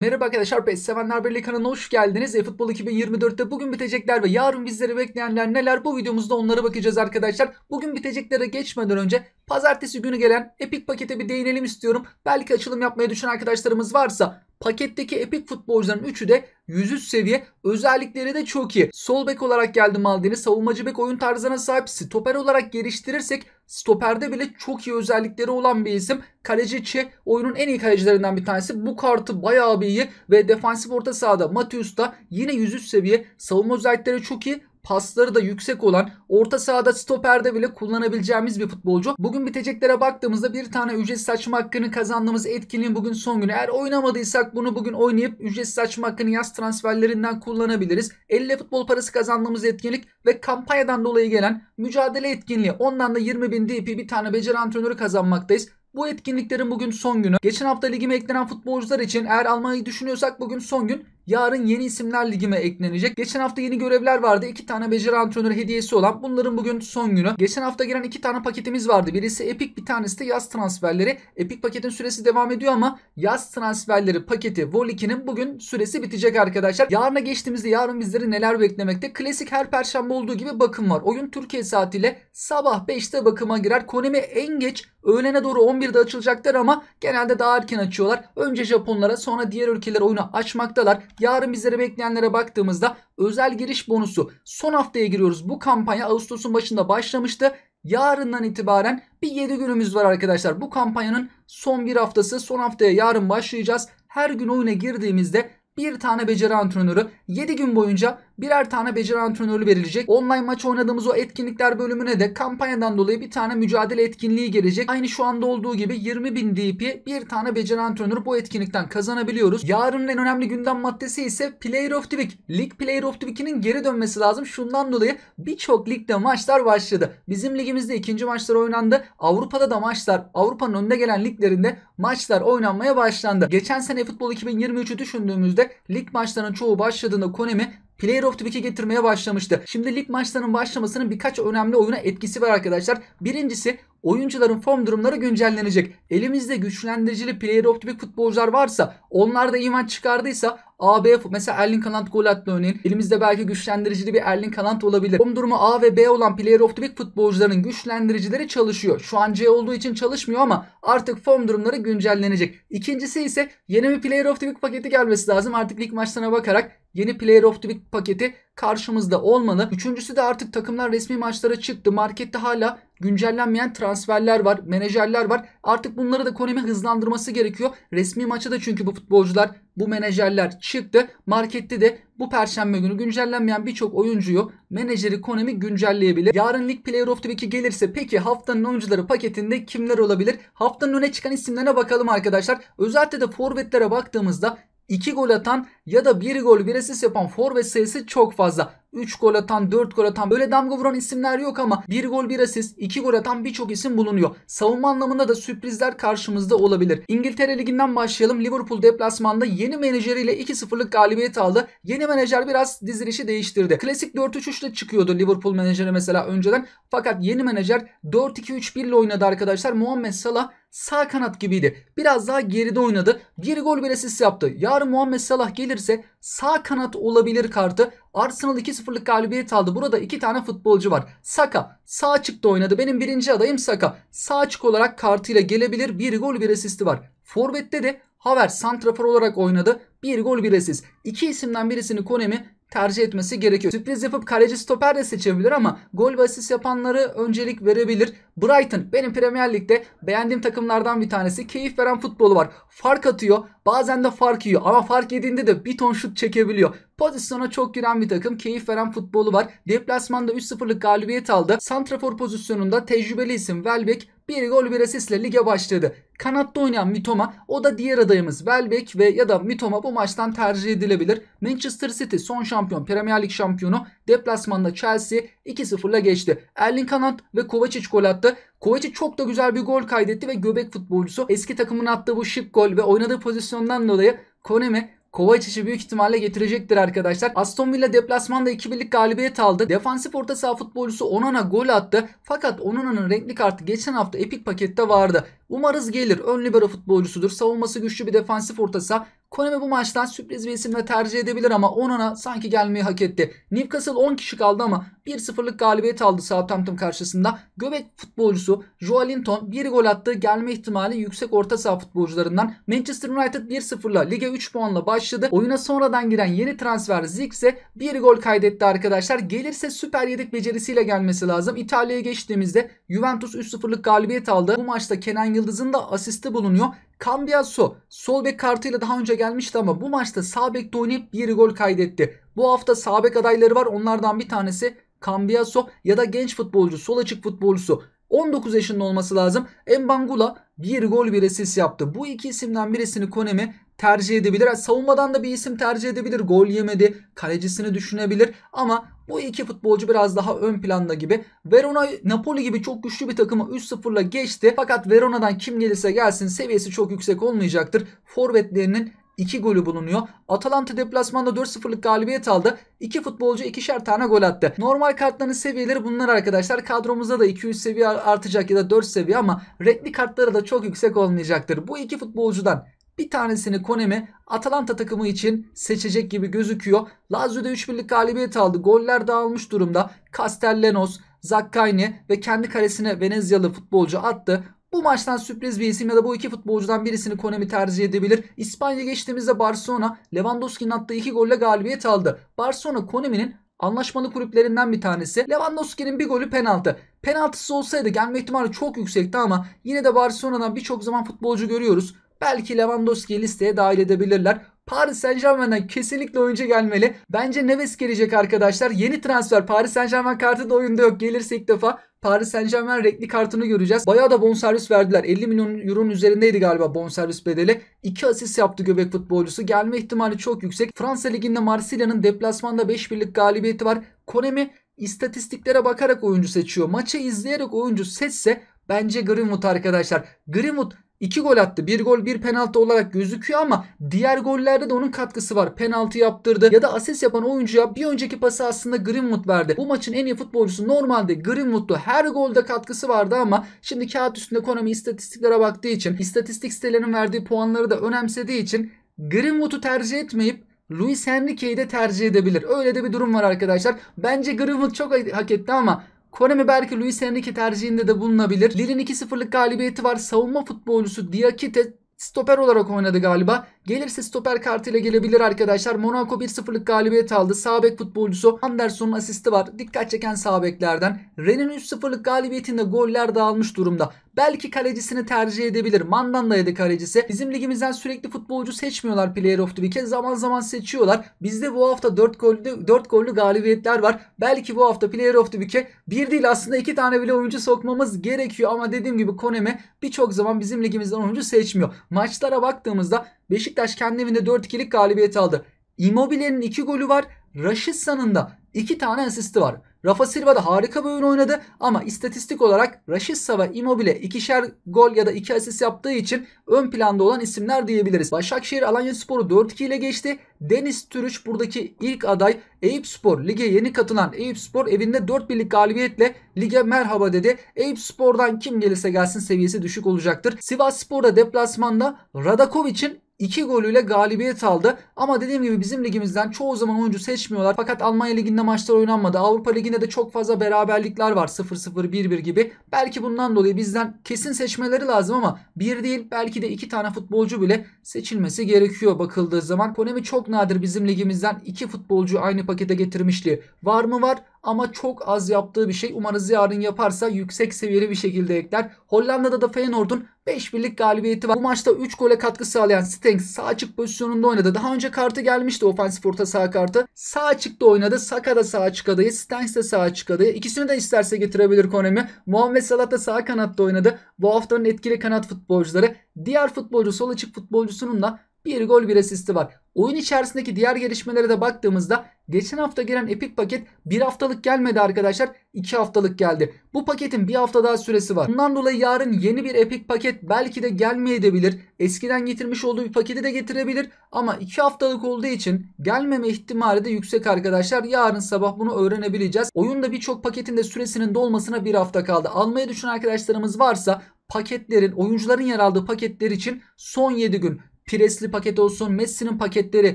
Merhaba arkadaşlar PES Sevenler Birliği kanalına hoş geldiniz. E-Futbol 2024'te bugün bitecekler ve yarın bizleri bekleyenler neler bu videomuzda onlara bakacağız arkadaşlar. Bugün biteceklere geçmeden önce pazartesi günü gelen Epic pakete bir değinelim istiyorum. Belki açılım yapmayı düşünen arkadaşlarımız varsa Paketteki epik futbolcuların üçü de üst seviye. Özellikleri de çok iyi. Sol bek olarak geldi Maldini. Savunmacı bek oyun tarzına sahip. Stoper olarak geliştirirsek stoperde bile çok iyi özellikleri olan bir isim. Kaleci Çe oyunun en iyi kalecilerinden bir tanesi. Bu kartı bayağı bir iyi ve defansif orta sahada Matius da yine üst seviye. Savunma özellikleri çok iyi pasları da yüksek olan orta sahada stoperde bile kullanabileceğimiz bir futbolcu. Bugün biteceklere baktığımızda bir tane ücretsiz açma hakkını kazandığımız etkinliğin bugün son günü. Eğer oynamadıysak bunu bugün oynayıp ücretsiz açma hakkını yaz transferlerinden kullanabiliriz. 50 futbol parası kazandığımız etkinlik ve kampanyadan dolayı gelen mücadele etkinliği. Ondan da 20.000 DP bir tane beceri antrenörü kazanmaktayız. Bu etkinliklerin bugün son günü. Geçen hafta ligime eklenen futbolcular için eğer almayı düşünüyorsak bugün son gün. Yarın yeni isimler ligime eklenecek. Geçen hafta yeni görevler vardı. İki tane beceri antrenörü hediyesi olan. Bunların bugün son günü. Geçen hafta giren iki tane paketimiz vardı. Birisi Epic bir tanesi de yaz transferleri. Epic paketin süresi devam ediyor ama yaz transferleri paketi Vol 2'nin bugün süresi bitecek arkadaşlar. Yarına geçtiğimizde yarın bizleri neler beklemekte? Klasik her perşembe olduğu gibi bakım var. Oyun Türkiye saatiyle sabah 5'te bakıma girer. Konemi en geç öğlene doğru 11'de açılacaklar ama genelde daha erken açıyorlar. Önce Japonlara sonra diğer ülkeler oyunu açmaktalar. Yarın bizlere bekleyenlere baktığımızda özel giriş bonusu son haftaya giriyoruz. Bu kampanya Ağustos'un başında başlamıştı. Yarından itibaren bir 7 günümüz var arkadaşlar. Bu kampanyanın son bir haftası son haftaya yarın başlayacağız. Her gün oyuna girdiğimizde bir tane beceri antrenörü 7 gün boyunca birer tane beceri antrenörü verilecek. Online maç oynadığımız o etkinlikler bölümüne de kampanyadan dolayı bir tane mücadele etkinliği gelecek. Aynı şu anda olduğu gibi 20.000 DP bir tane beceri antrenörü bu etkinlikten kazanabiliyoruz. Yarının en önemli gündem maddesi ise Player of the Week. Lig Player of the Week'inin geri dönmesi lazım. Şundan dolayı birçok ligde maçlar başladı. Bizim ligimizde ikinci maçlar oynandı. Avrupa'da da maçlar Avrupa'nın önde gelen liglerinde maçlar oynanmaya başlandı. Geçen sene futbol 2023'ü düşündüğümüzde lig maçlarının çoğu başladığında Konemi Player of the Week'i getirmeye başlamıştı. Şimdi lig maçlarının başlamasının birkaç önemli oyuna etkisi var arkadaşlar. Birincisi oyuncuların form durumları güncellenecek. Elimizde güçlendiricili player of the week futbolcular varsa onlar da iman çıkardıysa AB mesela Erling Haaland gol attı örneğin. Elimizde belki güçlendiricili bir Erling Haaland olabilir. Form durumu A ve B olan player of the week futbolcuların güçlendiricileri çalışıyor. Şu an C olduğu için çalışmıyor ama artık form durumları güncellenecek. İkincisi ise yeni bir player of the week paketi gelmesi lazım. Artık lig maçlarına bakarak Yeni Player of the Week paketi karşımızda olmalı. Üçüncüsü de artık takımlar resmi maçlara çıktı. Markette hala güncellenmeyen transferler var, menajerler var. Artık bunları da konemi hızlandırması gerekiyor. Resmi maça da çünkü bu futbolcular, bu menajerler çıktı. Markette de bu perşembe günü güncellenmeyen birçok oyuncuyu menajeri konemi güncelleyebilir. Yarın Lig Player of the Week'i gelirse peki haftanın oyuncuları paketinde kimler olabilir? Haftanın öne çıkan isimlerine bakalım arkadaşlar. Özellikle de forvetlere baktığımızda 2 gol atan ya da 1 gol 1 asist yapan forvet sayısı çok fazla. 3 gol atan, 4 gol atan böyle damga vuran isimler yok ama 1 gol 1 asist, 2 gol atan birçok isim bulunuyor. Savunma anlamında da sürprizler karşımızda olabilir. İngiltere Ligi'nden başlayalım. Liverpool deplasmanda yeni menajeriyle 2-0'lık galibiyet aldı. Yeni menajer biraz dizilişi değiştirdi. Klasik 4-3-3 çıkıyordu Liverpool menajeri mesela önceden. Fakat yeni menajer 4-2-3-1 ile oynadı arkadaşlar. Muhammed Salah sağ kanat gibiydi. Biraz daha geride oynadı. Bir gol bir asist yaptı. Yarın Muhammed Salah gelirse sağ kanat olabilir kartı Arsenal 2-0'lık galibiyet aldı. Burada iki tane futbolcu var. Saka sağ çıktı oynadı. Benim birinci adayım Saka. Sağ çık olarak kartıyla gelebilir. Bir gol bir asisti var. Forvet'te de Havertz santrafor olarak oynadı. Bir gol bir asist. İki isimden birisini Konemi tercih etmesi gerekiyor. Sürpriz yapıp kaleci stoper de seçebilir ama gol ve asist yapanları öncelik verebilir. Brighton benim Premier Lig'de beğendiğim takımlardan bir tanesi. Keyif veren futbolu var. Fark atıyor. Bazen de fark yiyor ama fark yediğinde de bir ton şut çekebiliyor. Pozisyona çok giren bir takım. Keyif veren futbolu var. Deplasmanda 3-0'lık galibiyet aldı. Santrafor pozisyonunda tecrübeli isim Welbeck bir gol bir asistle lige başladı. Kanatta oynayan Mitoma o da diğer adayımız Welbeck ve ya da Mitoma bu maçtan tercih edilebilir. Manchester City son şampiyon Premier Lig şampiyonu deplasmanda Chelsea 2-0'la geçti. Erling Kanat ve Kovacic gol attı. Kovacic çok da güzel bir gol kaydetti ve göbek futbolcusu eski takımın attığı bu şık gol ve oynadığı pozisyondan dolayı Konemi Kovacic'i büyük ihtimalle getirecektir arkadaşlar. Aston Villa deplasmanda 2-1'lik galibiyet aldı. Defansif orta saha futbolcusu Onana gol attı. Fakat Onana'nın renkli kartı geçen hafta epik pakette vardı. Umarız gelir. Ön libero futbolcusudur. Savunması güçlü bir defansif ortası. Konemi bu maçtan sürpriz bir isimle tercih edebilir ama onana sanki gelmeyi hak etti. Newcastle 10 kişi kaldı ama 1-0'lık galibiyet aldı Southampton karşısında. Göbek futbolcusu Joelinton bir gol attı. Gelme ihtimali yüksek orta saha futbolcularından. Manchester United 1-0'la lige 3 puanla başladı. Oyuna sonradan giren yeni transfer Zikse ise bir gol kaydetti arkadaşlar. Gelirse süper yedek becerisiyle gelmesi lazım. İtalya'ya geçtiğimizde Juventus 3-0'lık galibiyet aldı. Bu maçta Kenan Yıldız'ın da asisti bulunuyor. Cambiaso sol bek kartıyla daha önce gelmişti ama bu maçta sağ bekte oynayıp bir gol kaydetti. Bu hafta sağ bek adayları var. Onlardan bir tanesi Cambiaso ya da genç futbolcu, sol açık futbolcusu 19 yaşında olması lazım. Embangula bir gol bir asist yaptı. Bu iki isimden birisini Konemi tercih edebilir. savunmadan da bir isim tercih edebilir. Gol yemedi. Kalecisini düşünebilir. Ama bu iki futbolcu biraz daha ön planda gibi. Verona Napoli gibi çok güçlü bir takımı 3-0'la geçti. Fakat Verona'dan kim gelirse gelsin seviyesi çok yüksek olmayacaktır. Forvetlerinin 2 golü bulunuyor. Atalanta deplasmanda 4-0'lık galibiyet aldı. 2 futbolcu ikişer tane gol attı. Normal kartların seviyeleri bunlar arkadaşlar. Kadromuzda da 200 seviye artacak ya da 4 seviye ama renkli kartları da çok yüksek olmayacaktır. Bu iki futbolcudan bir tanesini Konemi Atalanta takımı için seçecek gibi gözüküyor. Lazio'da 3-1'lik galibiyet aldı. Goller dağılmış durumda. Castellanos, Zakkani ve kendi kalesine Venezyalı futbolcu attı. Bu maçtan sürpriz bir isim ya da bu iki futbolcudan birisini Konemi tercih edebilir. İspanya geçtiğimizde Barcelona Lewandowski'nin attığı iki golle galibiyet aldı. Barcelona Konemi'nin anlaşmalı kulüplerinden bir tanesi. Lewandowski'nin bir golü penaltı. Penaltısı olsaydı gelme ihtimali çok yüksekti ama yine de Barcelona'dan birçok zaman futbolcu görüyoruz. Belki Lewandowski'yi listeye dahil edebilirler. Paris Saint Germain'den kesinlikle oyuncu gelmeli. Bence Neves gelecek arkadaşlar. Yeni transfer Paris Saint Germain kartı da oyunda yok. Gelirse ilk defa Paris Saint Germain renkli kartını göreceğiz. Bayağı da bonservis verdiler. 50 milyon euronun üzerindeydi galiba bonservis bedeli. 2 asist yaptı göbek futbolcusu. Gelme ihtimali çok yüksek. Fransa Ligi'nde Marsilya'nın deplasmanda 5 birlik galibiyeti var. Konemi istatistiklere bakarak oyuncu seçiyor. Maçı izleyerek oyuncu seçse bence Greenwood arkadaşlar. Greenwood 2 gol attı. 1 gol 1 penaltı olarak gözüküyor ama diğer gollerde de onun katkısı var. Penaltı yaptırdı ya da asist yapan oyuncuya bir önceki pası aslında Greenwood verdi. Bu maçın en iyi futbolcusu normalde Greenwood'du. Her golde katkısı vardı ama şimdi kağıt üstünde Konami istatistiklere baktığı için, istatistik sitelerinin verdiği puanları da önemsediği için Greenwood'u tercih etmeyip Luis Enrique'yi de tercih edebilir. Öyle de bir durum var arkadaşlar. Bence Greenwood çok hak etti ama Konemi belki Luis Enrique tercihinde de bulunabilir. Lille'in 2-0'lık galibiyeti var. Savunma futbolcusu Diakite stoper olarak oynadı galiba. Gelirse stoper kartıyla gelebilir arkadaşlar. Monaco 1-0'lık galibiyet aldı. Sabek futbolcusu Anderson'un asisti var. Dikkat çeken sabeklerden. Ren'in 3-0'lık galibiyetinde goller dağılmış durumda. Belki kalecisini tercih edebilir. Mandanda'ydı kalecisi. Bizim ligimizden sürekli futbolcu seçmiyorlar Player of the Week'e. Zaman zaman seçiyorlar. Bizde bu hafta 4 gollü, 4 gollü galibiyetler var. Belki bu hafta Player of the Week'e bir değil aslında iki tane bile oyuncu sokmamız gerekiyor. Ama dediğim gibi Konemi birçok zaman bizim ligimizden oyuncu seçmiyor. Maçlara baktığımızda Beşiktaş kendi evinde 4-2'lik galibiyet aldı. Immobile'nin 2 golü var. Rashidson'ın da 2 tane asisti var. Rafa Silva da harika bir oyun oynadı ama istatistik olarak Rashica ve Immobile ikişer gol ya da iki asist yaptığı için ön planda olan isimler diyebiliriz. Başakşehir Sporu 4-2 ile geçti. Deniz Türüç buradaki ilk aday Eyüp Spor. Lige yeni katılan Eyüp Spor evinde 4 birlik galibiyetle lige merhaba dedi. Eyüp Spor'dan kim gelirse gelsin seviyesi düşük olacaktır. Sivas Spor'da deplasmanda Radakovic'in 2 golüyle galibiyet aldı. Ama dediğim gibi bizim ligimizden çoğu zaman oyuncu seç çekişmiyorlar. Fakat Almanya Ligi'nde maçlar oynanmadı. Avrupa Ligi'nde de çok fazla beraberlikler var. 0-0, 1-1 gibi. Belki bundan dolayı bizden kesin seçmeleri lazım ama bir değil belki de iki tane futbolcu bile seçilmesi gerekiyor bakıldığı zaman. Konemi çok nadir bizim ligimizden iki futbolcu aynı pakete getirmişti. Var mı var ama çok az yaptığı bir şey. Umarız yarın yaparsa yüksek seviyeli bir şekilde ekler. Hollanda'da da Feyenoord'un 5 birlik galibiyeti var. Bu maçta 3 gole katkı sağlayan Stengs sağ açık pozisyonunda oynadı. Daha önce kartı gelmişti ofansif orta sağ kartı. Sağ açıkta oynadı. Saka da sağ açık adayı. Stengs de sağ açık adayı. İkisini de isterse getirebilir Konemi. Muhammed Salah da sağ kanatta oynadı. Bu haftanın etkili kanat futbolcuları. Diğer futbolcu sol açık futbolcusunun da bir gol bir asisti var. Oyun içerisindeki diğer gelişmelere de baktığımızda geçen hafta gelen Epic paket bir haftalık gelmedi arkadaşlar. iki haftalık geldi. Bu paketin bir hafta daha süresi var. Bundan dolayı yarın yeni bir Epic paket belki de gelmeyebilir. Eskiden getirmiş olduğu bir paketi de getirebilir. Ama iki haftalık olduğu için gelmeme ihtimali de yüksek arkadaşlar. Yarın sabah bunu öğrenebileceğiz. Oyunda birçok paketin de süresinin dolmasına bir hafta kaldı. Almayı düşünen arkadaşlarımız varsa paketlerin oyuncuların yer aldığı paketler için son 7 gün Piresli paket olsun Messi'nin paketleri.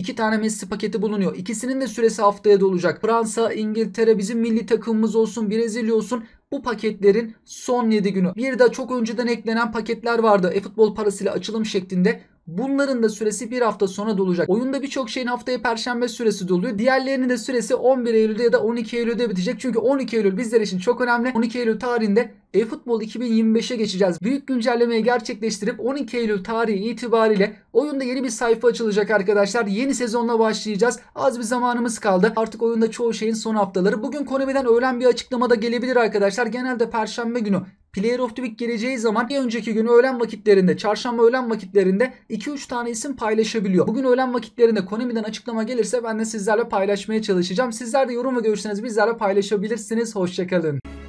iki tane Messi paketi bulunuyor. İkisinin de süresi haftaya dolacak. Fransa, İngiltere bizim milli takımımız olsun Brezilya olsun bu paketlerin son 7 günü. Bir de çok önceden eklenen paketler vardı. E-futbol parasıyla açılım şeklinde. Bunların da süresi bir hafta sonra dolacak. Oyunda birçok şeyin haftaya perşembe süresi doluyor. Diğerlerinin de süresi 11 Eylül'de ya da 12 Eylül'de bitecek. Çünkü 12 Eylül bizler için çok önemli. 12 Eylül tarihinde eFootball 2025'e geçeceğiz. Büyük güncellemeyi gerçekleştirip 12 Eylül tarihi itibariyle oyunda yeni bir sayfa açılacak arkadaşlar. Yeni sezonla başlayacağız. Az bir zamanımız kaldı. Artık oyunda çoğu şeyin son haftaları. Bugün Konami'den öğlen bir açıklamada gelebilir arkadaşlar. Genelde perşembe günü Player of the Week geleceği zaman bir önceki günü öğlen vakitlerinde, çarşamba öğlen vakitlerinde 2-3 tane isim paylaşabiliyor. Bugün öğlen vakitlerinde Konami'den açıklama gelirse ben de sizlerle paylaşmaya çalışacağım. Sizler de yorum ve görüşlerinizi bizlerle paylaşabilirsiniz. Hoşçakalın.